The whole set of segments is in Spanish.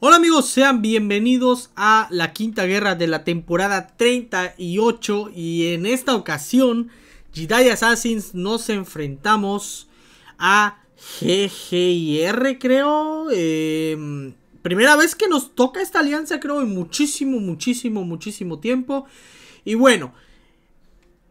Hola amigos, sean bienvenidos a la quinta guerra de la temporada 38 y en esta ocasión Jedi Assassins nos enfrentamos a GGIR creo. Em, primera vez que nos toca esta alianza creo en muchísimo, muchísimo, muchísimo tiempo. Y bueno,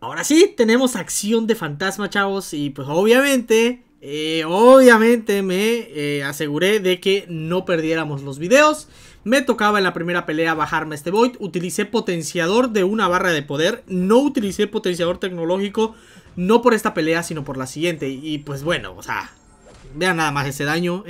ahora sí tenemos acción de fantasma chavos y pues obviamente eh, obviamente me eh, aseguré de que no perdiéramos los videos. Me tocaba en la primera pelea bajarme este Void. Utilicé potenciador de una barra de poder. No utilicé potenciador tecnológico. No por esta pelea, sino por la siguiente. Y pues bueno, o sea... Vean nada más ese daño.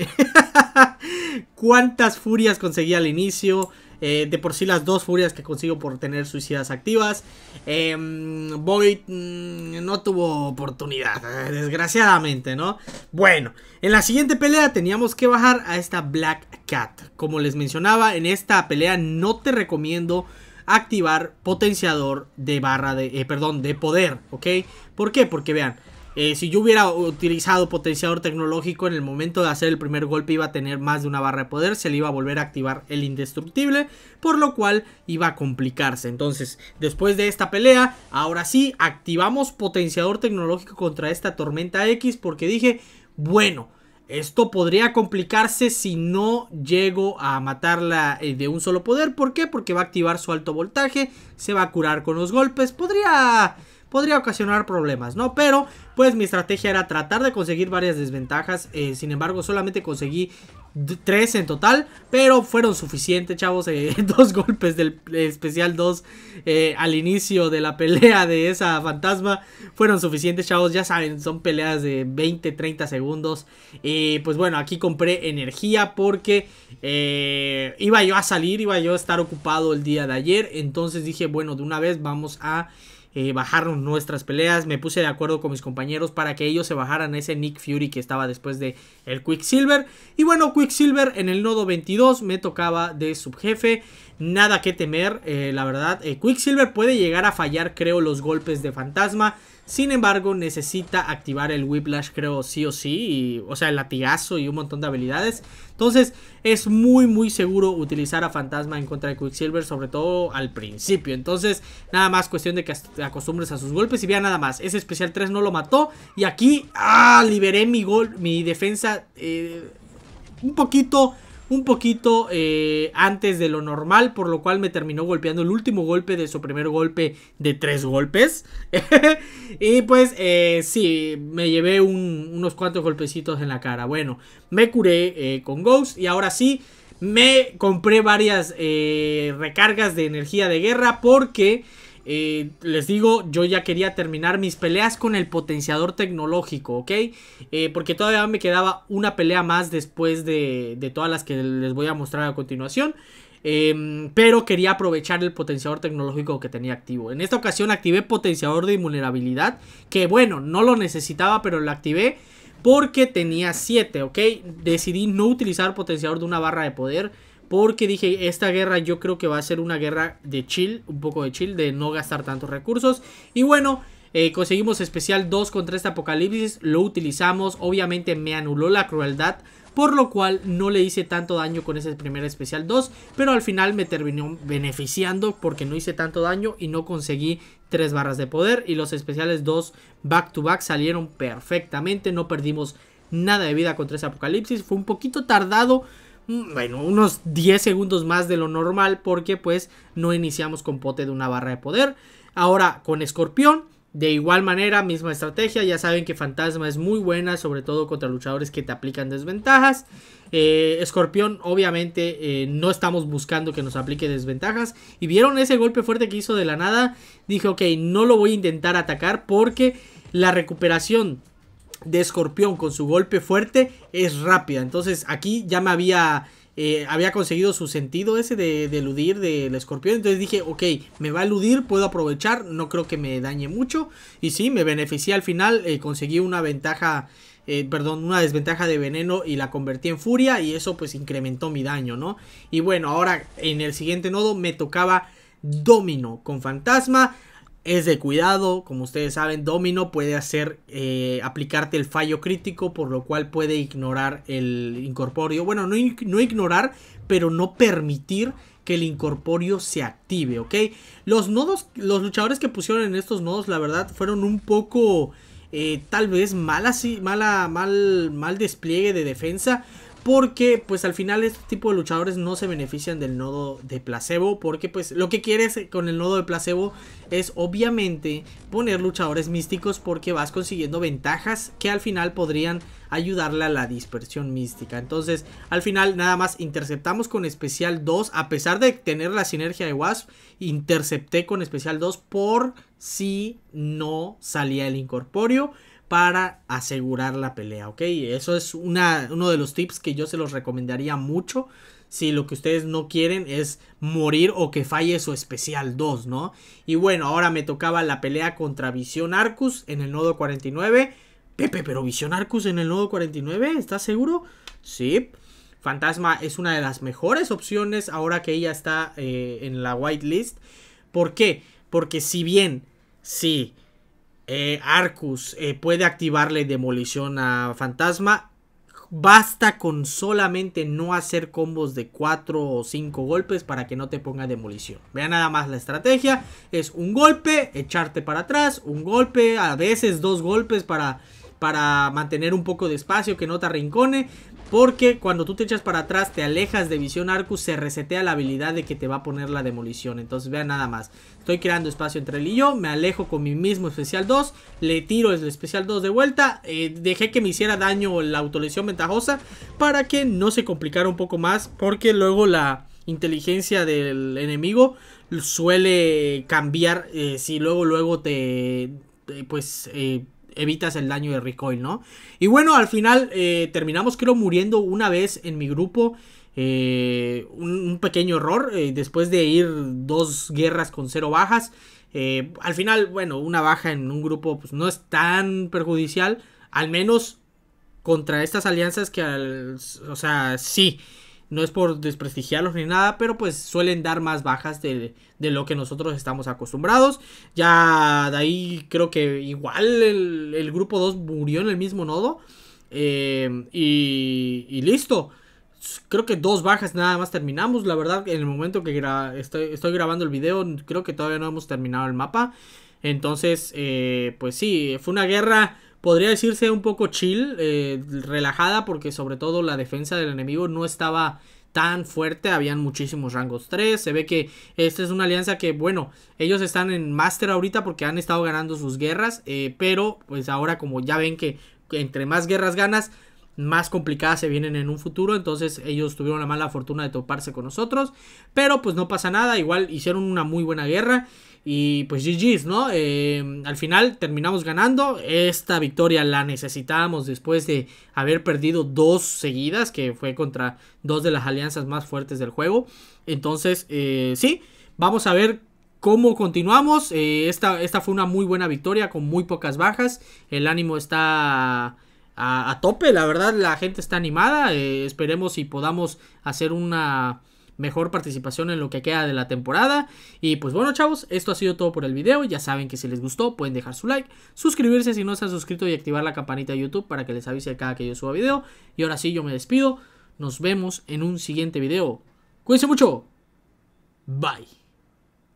Cuántas furias conseguí al inicio. Eh, de por sí las dos furias que consigo por tener suicidas activas. Eh, no tuvo oportunidad, eh, desgraciadamente, ¿no? Bueno, en la siguiente pelea teníamos que bajar a esta Black Cat. Como les mencionaba, en esta pelea no te recomiendo activar potenciador de barra de, eh, perdón, de poder, ¿ok? ¿Por qué? Porque vean, eh, si yo hubiera utilizado potenciador tecnológico en el momento de hacer el primer golpe iba a tener más de una barra de poder, se le iba a volver a activar el indestructible, por lo cual iba a complicarse. Entonces, después de esta pelea, ahora sí, activamos potenciador tecnológico contra esta tormenta X porque dije, bueno, esto podría complicarse si no llego a matarla eh, de un solo poder. ¿Por qué? Porque va a activar su alto voltaje, se va a curar con los golpes, podría podría ocasionar problemas, ¿no? Pero pues mi estrategia era tratar de conseguir varias desventajas, eh, sin embargo solamente conseguí tres en total, pero fueron suficientes, chavos. Eh, dos golpes del eh, especial 2 al inicio de la pelea de esa fantasma fueron suficientes, chavos. Ya saben, son peleas de 20, 30 segundos. y pues bueno, aquí compré energía porque iba yo a salir, iba yo a estar ocupado el día de ayer. Entonces dije, bueno, de una vez vamos a eh, bajaron nuestras peleas. Me puse de acuerdo con mis compañeros para que ellos se bajaran ese Nick Fury que estaba después de el Quicksilver. Y bueno, Quicksilver en el nodo 22 me tocaba de subjefe. Nada que temer, eh, la verdad. Eh, Quicksilver puede llegar a fallar, creo, los golpes de fantasma. Sin embargo, necesita activar el Whiplash, creo, sí o sí. o sea, el latigazo y un montón de habilidades. Entonces, es muy, muy seguro utilizar a Fantasma en contra de Quicksilver, sobre todo al principio. Entonces, nada más cuestión de que te acostumbres a sus golpes. Y vea nada más, ese especial 3 no lo mató. Y aquí, ¡ah! Liberé mi, gol, mi defensa eh, un poquito un poquito eh, antes de lo normal, por lo cual me terminó golpeando el último golpe de su primer golpe de tres golpes. y pues eh, sí, me llevé unos cuantos golpecitos en la cara. Bueno, me curé eh, con Ghost y ahora sí, me compré varias recargas de energía de guerra porque... Eh, les digo, yo ya quería terminar mis peleas con el potenciador tecnológico, ¿ok? Eh, porque todavía me quedaba una pelea más después de, todas las que les voy a mostrar a continuación. Em, pero quería aprovechar el potenciador tecnológico que tenía activo. En esta ocasión activé potenciador de invulnerabilidad, que bueno, no lo necesitaba, pero lo activé porque tenía 7, ¿ok? Decidí no utilizar potenciador de una barra de poder porque dije, esta guerra yo creo que va a ser una guerra de chill, un poco de chill, de no gastar tantos recursos. Y bueno, eh, conseguimos especial 2 contra este apocalipsis, lo utilizamos, obviamente me anuló la crueldad. Por lo cual no le hice tanto daño con ese primer especial 2. Pero al final me terminó beneficiando porque no hice tanto daño y no conseguí 3 barras de poder. Y los especiales 2 back to back salieron perfectamente. No perdimos nada de vida contra ese apocalipsis. Fue un poquito tardado bueno, unos 10 segundos más de lo normal porque pues no iniciamos con pote de una barra de poder. Ahora con escorpión, de igual manera, misma estrategia, ya saben que fantasma es muy buena, sobre todo contra luchadores que te aplican desventajas. Eh, escorpión, obviamente, eh, no estamos buscando que nos aplique desventajas. Y vieron ese golpe fuerte que hizo de la nada. Dije, ok, no lo voy a intentar atacar porque la recuperación de escorpión con su golpe fuerte es rápida. Entonces aquí ya me había... Eh, había conseguido su sentido ese de, de eludir del escorpión. Entonces dije, ok, me va a eludir, puedo aprovechar, no creo que me dañe mucho. Y sí, me beneficié al final, eh, conseguí una ventaja eh, perdón, una desventaja de veneno y la convertí en furia y eso pues incrementó mi daño, ¿no? Y bueno, ahora en el siguiente nodo me tocaba domino con fantasma es de cuidado. Como ustedes saben, Domino puede hacer eh, aplicarte el fallo crítico, por lo cual puede ignorar el incorporio. Bueno, no, ignorar, pero no permitir que el incorporio se active, ¿ok? Los nodos, los luchadores que pusieron en estos nodos, la verdad, fueron un poco, eh, tal vez, así, mala, mal, mal despliegue de defensa porque pues al final este tipo de luchadores no se benefician del nodo de placebo porque pues lo que quieres con el nodo de placebo es obviamente poner luchadores místicos porque vas consiguiendo ventajas que al final podrían ayudarle a la dispersión mística. Entonces al final nada más interceptamos con especial 2 a pesar de tener la sinergia de Wasp, intercepté con especial 2 por si no salía el incorporio para asegurar la pelea, ¿ok? Eso es una, uno de los tips que yo se los recomendaría mucho si lo que ustedes no quieren es morir o que falle su especial 2, ¿no? Y bueno, ahora me tocaba la pelea contra Vision Arcus en el nodo 49. Pepe, pero Vision Arcus en el nodo 49, ¿estás seguro? Sí. Fantasma es una de las mejores opciones ahora que ella está eh, en la whitelist. ¿Por qué? Porque si bien, sí. Si eh, Arcus eh, puede activarle demolición a Fantasma. Basta con solamente no hacer combos de 4 o 5 golpes para que no te ponga demolición. Vean nada más la estrategia. Es un golpe, echarte para atrás, un golpe, a veces dos golpes para para mantener un poco de espacio, que no te arrincone. Porque cuando tú te echas para atrás, te alejas de visión Arcus, se resetea la habilidad de que te va a poner la demolición. Entonces vean nada más. Estoy creando espacio entre él y yo, me alejo con mi mismo especial 2, le tiro el especial 2 de vuelta, eh, dejé que me hiciera daño la autolesión ventajosa para que no se complicara un poco más, porque luego la inteligencia del enemigo suele cambiar eh, si luego luego te, pues eh, evitas el daño de recoil, ¿no? Y bueno, al final eh, terminamos creo muriendo una vez en mi grupo. Eh, un, pequeño error eh, después de ir dos guerras con cero bajas. al final, bueno, una baja en un grupo pues, no es tan perjudicial. Al menos contra estas alianzas que, al, o sea, sí. No es por desprestigiarlos ni nada, pero pues suelen dar más bajas de, lo que nosotros estamos acostumbrados. Ya de ahí creo que igual el, grupo 2 murió en el mismo nodo. Eh, y, listo. Creo que dos bajas nada más terminamos. La verdad, en el momento que estoy, grabando el video, creo que todavía no hemos terminado el mapa. Entonces, eh, pues sí, fue una guerra podría decirse un poco chill, eh, relajada, porque sobre todo la defensa del enemigo no estaba tan fuerte, habían muchísimos rangos 3, se ve que esta es una alianza que, bueno, ellos están en máster ahorita porque han estado ganando sus guerras, eh, pero pues ahora como ya ven que entre más guerras ganas, más complicadas se vienen en un futuro. Entonces ellos tuvieron la mala fortuna de toparse con nosotros. Pero pues no pasa nada. Igual hicieron una muy buena guerra. Y pues GG's, ¿no? Eh, al final terminamos ganando. Esta victoria la necesitábamos después de haber perdido dos seguidas, que fue contra dos de las alianzas más fuertes del juego. Entonces, eh, sí, vamos a ver cómo continuamos. Eh, esta, esta fue una muy buena victoria con muy pocas bajas. El ánimo está... A, tope. La verdad, la gente está animada. esperemos si podamos hacer una, mejor participación en lo que queda de la temporada. Y pues bueno chavos, esto ha sido todo por el video. Ya saben que si les gustó pueden dejar su like, suscribirse si no se han suscrito y activar la campanita de YouTube para que les avise cada que yo suba video. Y ahora sí, yo me despido. Nos vemos en un siguiente video. Cuídense mucho. Bye.